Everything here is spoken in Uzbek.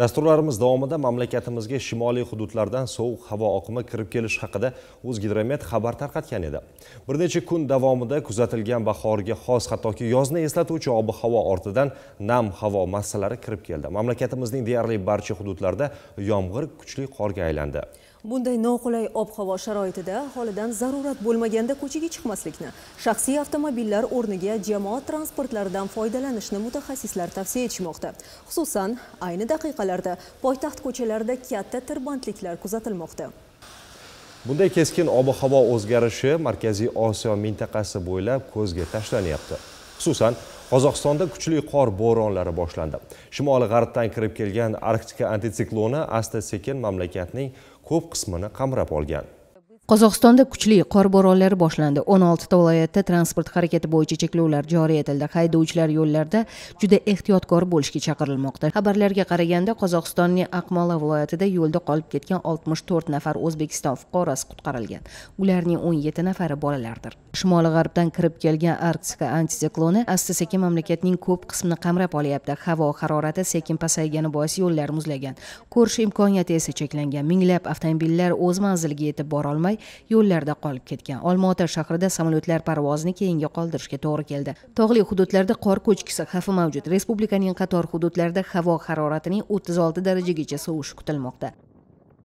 dasturlarimiz davomida mamlakatimizga shimoliy hududlardan sovuq havo oqimi kirib kelishi haqida o'zgidromet xabar tarqatgan edi bir necha kun davomida kuzatilgan bahorga xos hattoki yozni eslatuvchi ob havo ortidan nam havo massalari kirib keldi mamlakatimizning deyarli barcha hududlarida yomg'ir kuchli qorga aylandi bunday noqulay ob havo sharoitida holidan zarurat bo'lmaganda ko'chaga chiqmaslikni shaxsiy avtomobillar o'rniga jamoat transportlaridan foydalanishni mutaxassislar tavsiya etishmoqda xususan ayni daqiqalarda poytaxt ko'chalarida katta tirbandliklar kuzatilmoqda bunday keskin ob havo o'zgarishi markaziy osiyo mintaqasi bo'ylab ko'zga tashlanyapti xususan qozog'istonda kuchli qor bo'ronlari boshlandi shimoli g'arbdan kirib kelgan arktika antitsikloni asta sekin mamlakatning ko'p qismini qamrab olgan qozog'istonda kuchli qor bo'ronlari boshlandi o'n oltita viloyatda transport harakati bo'yicha cheklovlar joriy etildi haydovchilar yo'llarda juda ehtiyotkor bo'lishga chaqirilmoqda xabarlarga qaraganda qozog'istonning aqmola viloyatida yo'lda qolib ketgan oltmish to'rt nafar o'zbekiston fuqarosi qutqarilgan ularning o'n yetti nafari bolalardir shimoli g'arbdan kirib kelgan arktika antisikloni asta sekin mamlakatning ko'p qismini qamrab olyapti havo harorati sekin pasaygani bois yo'llar muzlagan ko'rish imkoniyati esa cheklangan minglab avtomobillar o'z manziliga yetib borolmay yo'llarda qolib ketgan olmaota shahrida samolyotlar parvozini keyinga qoldirishga to'g'ri keldi tog'li hududlarda qor ko'chkisi xavfi mavjud respublikaning qator hududlarida havo haroratining o'ttiz olti darajagacha sovishi kutilmoqda